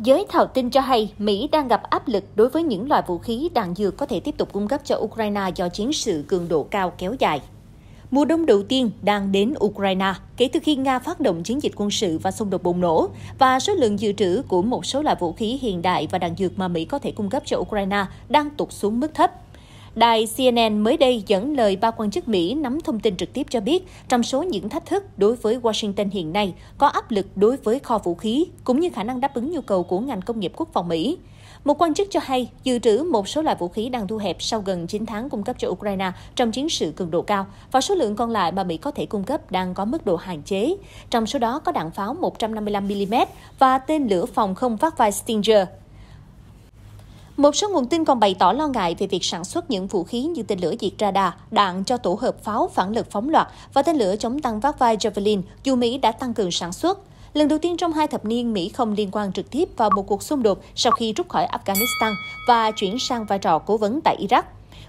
Giới thảo tin cho hay Mỹ đang gặp áp lực đối với những loại vũ khí đạn dược có thể tiếp tục cung cấp cho Ukraine do chiến sự cường độ cao kéo dài. Mùa đông đầu tiên đang đến Ukraine kể từ khi Nga phát động chiến dịch quân sự và xung đột bùng nổ, và số lượng dự trữ của một số loại vũ khí hiện đại và đạn dược mà Mỹ có thể cung cấp cho Ukraine đang tụt xuống mức thấp. Đài CNN mới đây dẫn lời ba quan chức Mỹ nắm thông tin trực tiếp cho biết, trong số những thách thức đối với Washington hiện nay có áp lực đối với kho vũ khí cũng như khả năng đáp ứng nhu cầu của ngành công nghiệp quốc phòng Mỹ. Một quan chức cho hay dự trữ một số loại vũ khí đang thu hẹp sau gần 9 tháng cung cấp cho Ukraine trong chiến sự cường độ cao và số lượng còn lại mà Mỹ có thể cung cấp đang có mức độ hạn chế. Trong số đó có đạn pháo 155mm và tên lửa phòng không phát vai Stinger. Một số nguồn tin còn bày tỏ lo ngại về việc sản xuất những vũ khí như tên lửa diệt radar, đạn cho tổ hợp pháo phản lực phóng loạt và tên lửa chống tăng vác vai Javelin, dù Mỹ đã tăng cường sản xuất. Lần đầu tiên trong hai thập niên, Mỹ không liên quan trực tiếp vào một cuộc xung đột sau khi rút khỏi Afghanistan và chuyển sang vai trò cố vấn tại Iraq.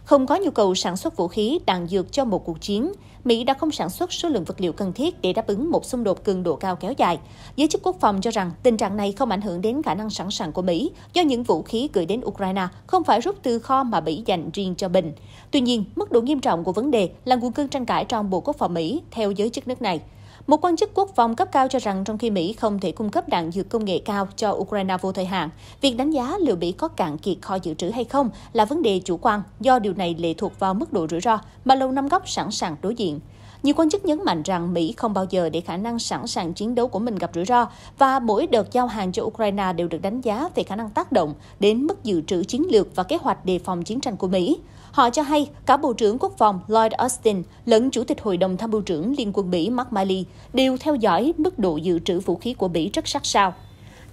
Không có nhu cầu sản xuất vũ khí đạn dược cho một cuộc chiến, Mỹ đã không sản xuất số lượng vật liệu cần thiết để đáp ứng một xung đột cường độ cao kéo dài. Giới chức quốc phòng cho rằng tình trạng này không ảnh hưởng đến khả năng sẵn sàng của Mỹ do những vũ khí gửi đến Ukraine không phải rút từ kho mà Mỹ dành riêng cho bình. Tuy nhiên, mức độ nghiêm trọng của vấn đề là nguồn cơn tranh cãi trong Bộ Quốc phòng Mỹ, theo giới chức nước này. Một quan chức quốc phòng cấp cao cho rằng trong khi Mỹ không thể cung cấp đạn dược công nghệ cao cho Ukraine vô thời hạn, việc đánh giá liệu Mỹ có cạn kiệt kho dự trữ hay không là vấn đề chủ quan do điều này lệ thuộc vào mức độ rủi ro mà Lầu Năm Góc sẵn sàng đối diện. Nhiều quan chức nhấn mạnh rằng Mỹ không bao giờ để khả năng sẵn sàng chiến đấu của mình gặp rủi ro và mỗi đợt giao hàng cho Ukraine đều được đánh giá về khả năng tác động đến mức dự trữ chiến lược và kế hoạch đề phòng chiến tranh của Mỹ. Họ cho hay cả Bộ trưởng Quốc phòng Lloyd Austin lẫn Chủ tịch Hội đồng Tham mưu trưởng Liên quân Mỹ Mark Milley đều theo dõi mức độ dự trữ vũ khí của Mỹ rất sát sao.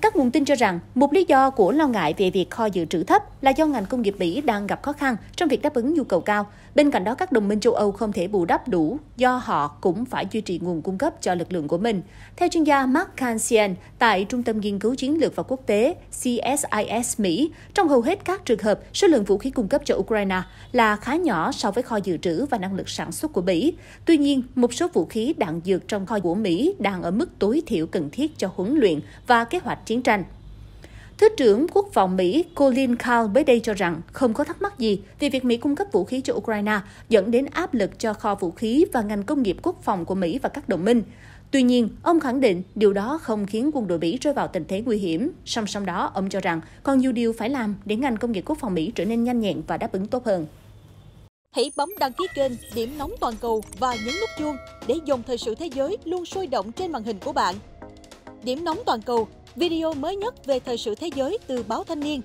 Các nguồn tin cho rằng một lý do của lo ngại về việc kho dự trữ thấp là do ngành công nghiệp Mỹ đang gặp khó khăn trong việc đáp ứng nhu cầu cao. Bên cạnh đó, các đồng minh châu Âu không thể bù đắp đủ do họ cũng phải duy trì nguồn cung cấp cho lực lượng của mình. Theo chuyên gia Mark Kansian tại Trung tâm Nghiên cứu Chiến lược và Quốc tế CSIS Mỹ, trong hầu hết các trường hợp, số lượng vũ khí cung cấp cho Ukraine là khá nhỏ so với kho dự trữ và năng lực sản xuất của Mỹ. Tuy nhiên, một số vũ khí đạn dược trong kho của Mỹ đang ở mức tối thiểu cần thiết cho huấn luyện và kế hoạch chiến tranh. Thứ trưởng Quốc phòng Mỹ Colin Kahl mới đây cho rằng không có thắc mắc gì vì việc Mỹ cung cấp vũ khí cho Ukraine dẫn đến áp lực cho kho vũ khí và ngành công nghiệp quốc phòng của Mỹ và các đồng minh. Tuy nhiên, ông khẳng định điều đó không khiến quân đội Mỹ rơi vào tình thế nguy hiểm. Song song đó, ông cho rằng còn nhiều điều phải làm để ngành công nghiệp quốc phòng Mỹ trở nên nhanh nhẹn và đáp ứng tốt hơn. Hãy bấm đăng ký kênh Điểm nóng toàn cầu và nhấn nút chuông để dòng thời sự thế giới luôn sôi động trên màn hình của bạn. Điểm nóng toàn cầu, video mới nhất về thời sự thế giới từ báo Thanh niên